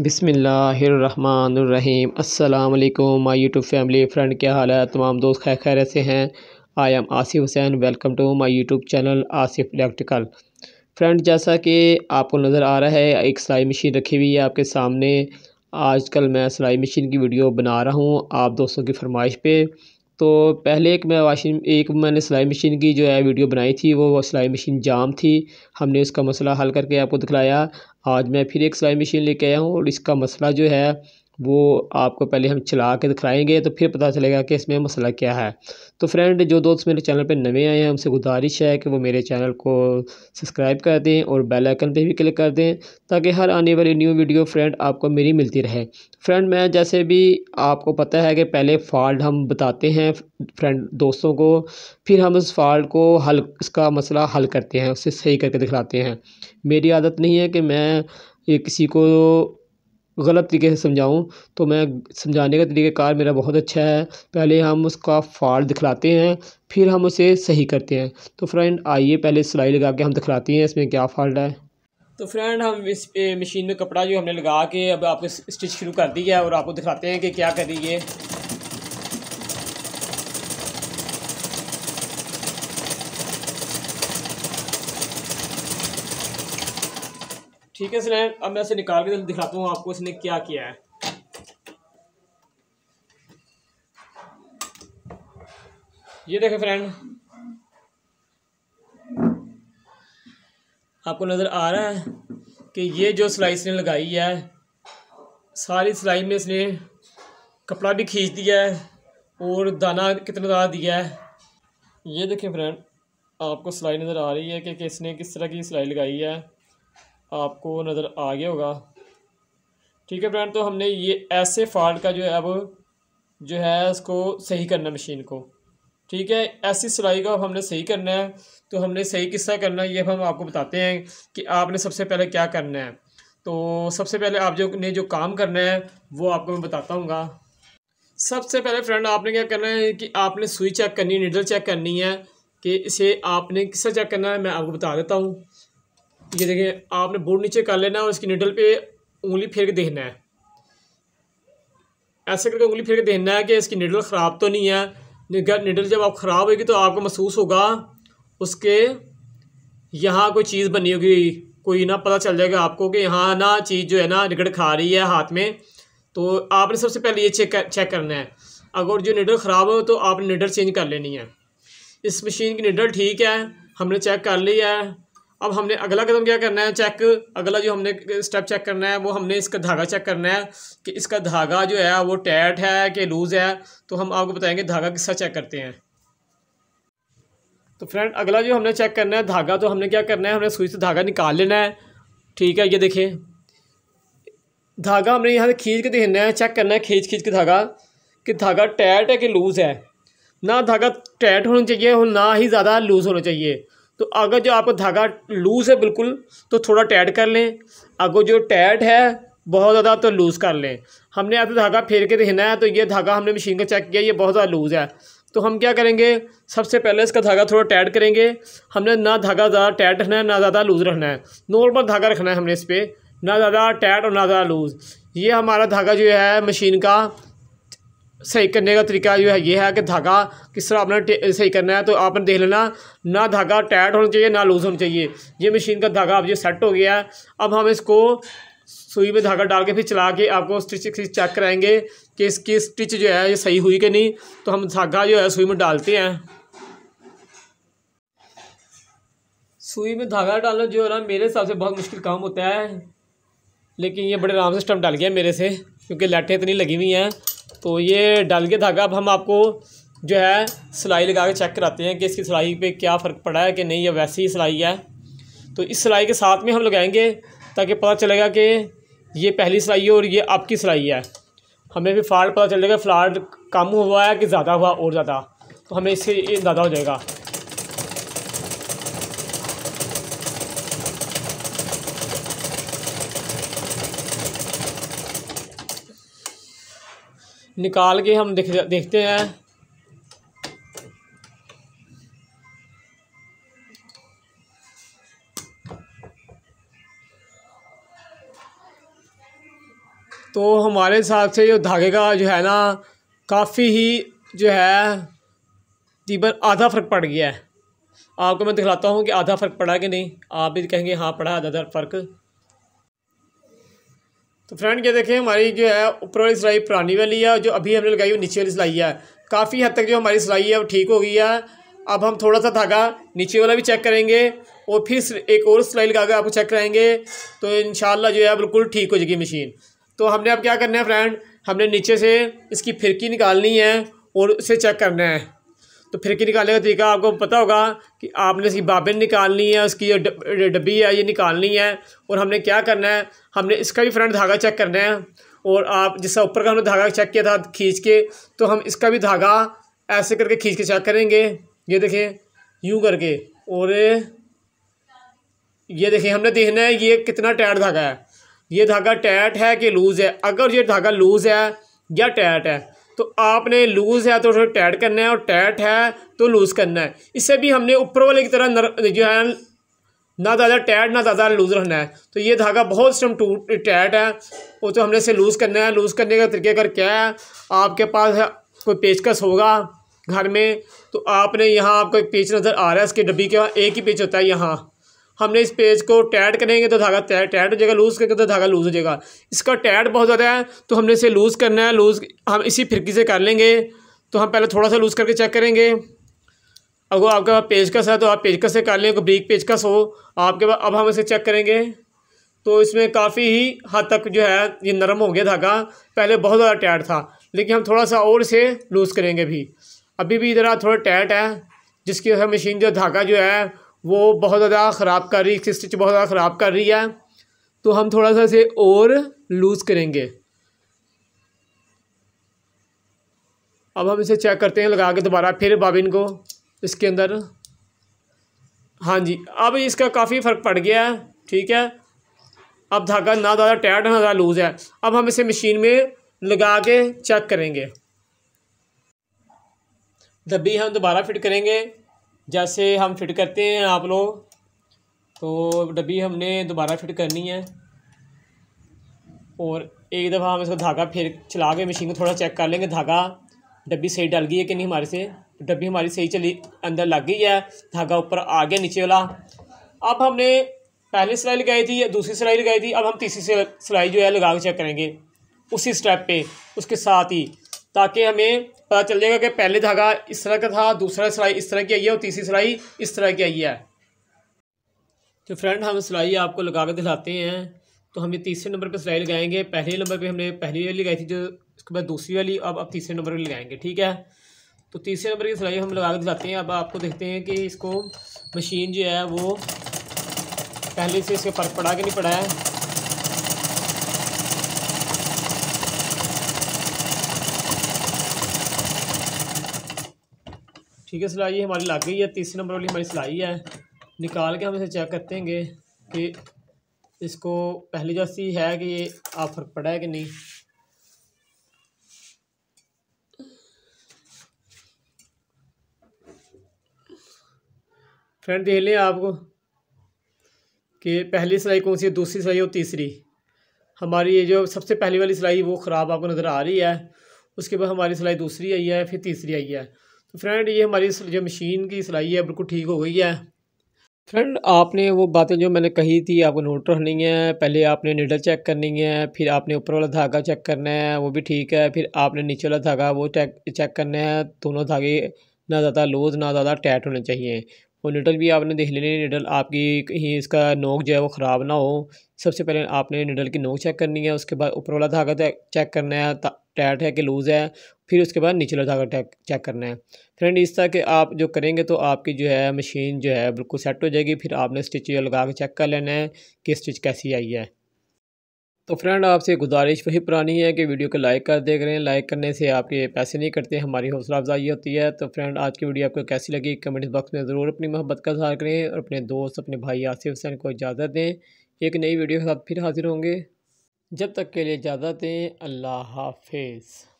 बिसमीम् अल्लाम my YouTube family friend क्या हाल है तमाम दोस्त खैर खैर से हैं I am Asif Hussain welcome to my YouTube channel Asif electrical friend जैसा कि आपको नज़र आ रहा है एक सिलाई मशीन रखी हुई है आपके सामने आजकल मैं सिलाई मशीन की वीडियो बना रहा हूँ आप दोस्तों की फरमाइश पे तो पहले एक मैं वाशिंग एक मैंने सिलाई मशीन की जो है वीडियो बनाई थी वो सिलाई मशीन जाम थी हमने उसका मसला हल करके आपको दिखलाया आज मैं फिर एक सिलाई मशीन लेके आया हूँ और इसका मसला जो है वो आपको पहले हम चला के दिखलाएँगे तो फिर पता चलेगा कि इसमें मसला क्या है तो फ्रेंड जो दोस्त मेरे चैनल पे नए आए हैं उनसे गुजारिश है कि वो मेरे चैनल को सब्सक्राइब कर दें और बेल आइकन पे भी क्लिक कर दें ताकि हर आने वाली न्यू वीडियो फ्रेंड आपको मेरी मिलती रहे फ्रेंड मैं जैसे भी आपको पता है कि पहले फॉल्ट हम बताते हैं फ्रेंड दोस्तों को फिर हम उस फॉल्ट को हल इसका मसला हल करते हैं उसे सही करके दिखलाते हैं मेरी आदत नहीं है कि मैं ये किसी को गलत तरीके से समझाऊँ तो मैं समझाने का कार मेरा बहुत अच्छा है पहले हम उसका फ़ॉल्ट दिखलाते हैं फिर हम उसे सही करते हैं तो फ्रेंड आइए पहले सिलाई लगा के हम दिखलाते हैं इसमें क्या फ़ॉल्ट है तो फ्रेंड हम इस मशीन में कपड़ा जो हमने लगा के अब आपको स्टिच शुरू कर दी है और आपको दिखाते हैं कि क्या करिए ठीक है स्नेक अब मैं इसे निकाल के तो दिखाता हूँ आपको इसने क्या किया है ये देखें फ्रेंड आपको नज़र आ रहा है कि ये जो सिलाई इसने लगाई है सारी सिलाई में इसने कपड़ा भी खींच दिया है और दाना कितना दाना दिया है ये देखें फ्रेंड आपको सिलाई नज़र आ रही है कि, कि इसने किस तरह की सिलाई लगाई है आपको नज़र आ गया होगा ठीक है फ्रेंड तो हमने ये ऐसे फॉल्ट का जो है अब जो है इसको सही करना मशीन को ठीक है ऐसी सिलाई को अब हमने सही करना है तो हमने सही किस्सा करना है ये हम आपको बताते हैं कि आपने सबसे पहले क्या करना है तो सबसे पहले आप जो ने जो काम करना है वो आपको मैं बताता हूँगा सबसे पहले फ्रेंड आपने क्या करना है कि आपने सुई चेक करनी है निडल चेक करनी है कि इसे आपने किससे चेक करना है मैं आपको बता देता हूँ ये देखिए आपने बोर्ड नीचे कर लेना है और इसकी निडल पे उंगली फेर के देखना है ऐसे करके उंगली फेर के देखना है कि इसकी निडल ख़राब तो नहीं है निडल जब आप ख़राब होगी तो आपको महसूस होगा उसके यहाँ कोई चीज़ बनी होगी कोई ना पता चल जाएगा आपको कि यहाँ ना चीज़ जो है ना रिगड़ खा रही है हाथ में तो आपने सबसे पहले ये चेक चेक करना है अगर जो निडल ख़राब हो तो आपने निडल चेंज कर लेनी है इस मशीन की निडल ठीक है हमने चेक कर ली है अब हमने अगला कदम क्या करना है चेक अगला जो हमने स्टेप चेक करना है वो हमने इसका धागा चेक करना है कि इसका धागा जो है वो टैट है कि लूज़ है तो हम आपको बताएंगे धागा किसका चेक करते हैं तो फ्रेंड अगला जो हमने चेक करना है धागा तो हमने क्या करना है हमने सुई से धागा निकाल लेना है ठीक है ये देखिए धागा हमने यहाँ से खींच के देखना है चेक करना है खींच खींच के धागा कि धागा टैट है कि लूज़ है ना धागा टैट होना चाहिए और ना ही ज़्यादा लूज़ होना चाहिए तो अगर जो आपका धागा लूज़ है बिल्कुल तो थोड़ा टैट कर लें अगर जो टैट है बहुत ज़्यादा तो लूज़ कर लें हमने आपको धागा फेर के देना है तो ये धागा हमने मशीन का चेक किया ये बहुत ज़्यादा लूज़ है तो हम क्या करेंगे सबसे पहले इसका धागा थोड़ा टैट करेंगे हमने ना धागा ज़्यादा टैट रखना है ना ज़्यादा लूज़ रखना है नॉर्मल धागा रखना है हमने इस पर ना ज़्यादा टैट और ना ज़्यादा लूज़ ये हमारा धागा जो है मशीन का सही करने का तरीका जो है ये है कि धागा किस तरह आपने सही करना है तो आपने देख लेना ना धागा टाइट होना चाहिए ना लूज़ होना चाहिए ये मशीन का धागा अब ये सेट हो गया है अब हम इसको सुई में धागा डाल के फिर चला के आपको स्टिच चेक कराएंगे कि इसकी स्टिच जो है ये सही हुई कि नहीं तो हम धागा जो है सुई में डालते हैं सुई में धागा डालना जो है ना मेरे हिसाब से बहुत मुश्किल काम होता है लेकिन ये बड़े आराम से स्टम्प डाल गया मेरे से क्योंकि लाइटें इतनी लगी हुई हैं तो ये डाल के धागा अब हम आपको जो है सिलाई लगा के चेक कराते हैं कि इसकी सिलाई पे क्या फ़र्क पड़ा है कि नहीं या वैसी ही सिलाई है तो इस सिलाई के साथ में हम लगाएंगे ताकि पता चलेगा कि ये पहली सिलाई है और ये आपकी सिलाई है हमें भी फाड़ पता चलेगा फ्लाड कम हुआ है कि ज़्यादा हुआ और ज़्यादा तो हमें इससे ज़्यादा हो जाएगा निकाल के हम देख देखते हैं तो हमारे हिसाब से जो धागे का जो है ना काफ़ी ही जो है तकरीबन आधा फ़र्क पड़ गया है आपको मैं दिखलाता हूँ कि आधा फ़र्क पड़ा कि नहीं आप भी कहेंगे हाँ पड़ा आधा फ़र्क तो फ्रेंड ये देखें हमारी जो है ऊपर वाली सिलाई पुरानी वाली है जो अभी हमने लगाई वो नीचे वाली सिलाई है काफ़ी हद तक जो हमारी सिलाई है वो ठीक हो गई है अब हम थोड़ा सा धागा नीचे वाला भी चेक करेंगे और फिर एक और सिलाई लगाकर आपको चेक कराएंगे तो इन जो है बिल्कुल ठीक हो जाएगी मशीन तो हमने अब क्या करना है फ्रेंड हमने नीचे से इसकी फिरकी निकालनी है और उसे चेक करना है तो फिर की निकालने का तरीका आपको पता होगा कि आपने इसकी बाबिन निकालनी है उसकी जो डब्बी है ये निकालनी है और हमने क्या करना है हमने इसका भी फ्रंट धागा चेक करना है और आप जिससे ऊपर का हमने धागा चेक किया था खींच के तो हम इसका भी धागा ऐसे करके खींच के चेक करेंगे ये देखें यूँ करके और ये देखें हमने देखना है ये कितना टैट धागा है ये धागा टैट है कि लूज़ है अगर ये धागा लूज़ है या टैट है तो आपने लूज़ है तो उसे टैट करना है और टैट है तो लूज़ करना है इससे भी हमने ऊपर वाले की तरह नर, जो है ना ज़्यादा टैट ना ज़्यादा लूज़ रहना है तो ये धागा बहुत सिस्टम टूट टैट है वो तो हमने इसे लूज़ करना है लूज़ करने का तरीके अगर क्या है आपके पास कोई पेचकस होगा घर में तो आपने यहाँ आपको एक पेच नज़र आ रहा है इसके डब्बी के एक ही पेच होता है यहाँ हमने इस पेज को टैट करेंगे तो धागा टैट हो जाएगा लूज़ करेंगे तो धागा लूज़ हो जाएगा इसका टैट बहुत ज़्यादा है तो हमने इसे लूज़ करना है लूज़ हम इसी फिरकी से कर लेंगे तो हम पहले थोड़ा सा लूज़ करके चेक करेंगे अगर आपके पास पेजकस है तो आप पेजकस से कर लें ब्रीक पेजकस हो आपके पास अब हम इसे चेक करेंगे तो इसमें काफ़ी ही हद तक जो है ये नरम हो गया धागा पहले बहुत ज़्यादा टैट था लेकिन हम थोड़ा सा और इसे लूज़ करेंगे भी अभी भी ज़रा थोड़ा टैट है जिसकी वजह मशीन जो धागा जो है वो बहुत ज़्यादा ख़राब कर रही है स्टिच बहुत ज़्यादा ख़राब कर रही है तो हम थोड़ा सा इसे और लूज़ करेंगे अब हम इसे चेक करते हैं लगा के दोबारा फिर बाबिन को इसके अंदर हाँ जी अब इसका काफ़ी फ़र्क पड़ गया है ठीक है अब धागा ना ज़्यादा टाइट ना ज़्यादा लूज़ है अब हम इसे मशीन में लगा के चेक करेंगे दबी हम दोबारा फिट करेंगे जैसे हम फिट करते हैं आप लोग तो डब्बी हमने दोबारा फिट करनी है और एक दफ़ा हम इसको धागा फिर चला के मशीन को थोड़ा चेक कर लेंगे धागा डब्बी सही डल गई है कि नहीं हमारे से तो डब्बी हमारी सही चली अंदर लग गई है धागा ऊपर आ गया नीचे वाला अब हमने पहली सिलाई लगाई थी या दूसरी सिलाई लगाई थी अब हम तीसरी सिलाई जो है लगा के चेक करेंगे उसी स्टेप पे उसके साथ ही ताकि हमें पता चल जाएगा कि पहले धागा इस तरह का था दूसरा सिलाई इस तरह की आई है और तीसरी सिलाई इस तरह की आई है तो फ्रेंड हम सिलाई आपको लगा कर दिखाते हैं तो हम ये तीसरे नंबर पर सिलाई लगाएंगे पहले नंबर पर हमने पहली वाली लगाई थी जो उसके बाद दूसरी वाली अब अब तीसरे नंबर पर लगाएंगे ठीक है तो तीसरे नंबर की सिलाई हम लगा के दिखाते हैं अब आपको देखते हैं कि इसको मशीन जो है वो पहले से इसके फर्क पड़ा कि नहीं पड़ा है ठीक है सिलाई हमारी लग गई है तीसरे नंबर वाली हमारी सिलाई है निकाल के हम इसे चेक करतेंगे कि इसको पहली जैसी है कि ये ऑफर पड़ा है कि नहीं फ्रेंड देख लें आपको कि पहली सिलाई कौन सी है दूसरी सिलाई और तीसरी हमारी ये जो सबसे पहली वाली सिलाई वो ख़राब आपको नज़र आ रही है उसके बाद हमारी सिलाई दूसरी आई है फिर तीसरी आई है तो फ्रेंड ये हमारी जो मशीन की सिलाई है बिल्कुल ठीक हो गई है फ्रेंड आपने वो बातें जो मैंने कही थी आपको नोट रखनी है पहले आपने निडल चेक करनी है फिर आपने ऊपर वाला धागा चेक करना है वो भी ठीक है फिर आपने नीचे वाला धागा वो चेक चेक करना है दोनों धागे ना ज़्यादा लूज ना ज़्यादा टाइट होने चाहिए और निडल भी आपने देख लेनी निडल आपकी कहीं इसका नोक जो है वो ख़राब ना हो सबसे पहले आपने निडल की नोक चेक करनी है उसके बाद ऊपर वाला धागा चेक करना है टाइट है कि लूज़ है फिर उसके बाद नीचे लगा चेक करना है फ्रेंड इस तरह के आप जो करेंगे तो आपकी जो है मशीन जो है बिल्कुल सेट हो जाएगी फिर आपने स्टिच लगा के चेक कर लेना है कि स्टिच कैसी आई है तो फ्रेंड आपसे गुजारिश वही पुरानी है कि वीडियो को लाइक कर देख रहे हैं लाइक करने से आपके पैसे नहीं कटते हमारी हौसला अफजाई होती है तो फ्रेंड आज की वीडियो आपको कैसी लगी कमेंट बॉक्स में ज़रूर अपनी मोहब्बत का इजहार करें और अपने दोस्त अपने भाई आसिफ हुसैन को इजाज़त दें एक नई वीडियो के साथ फिर हाजिर होंगे जब तक के लिए इजाज़त दें अल्लाह हाफिज़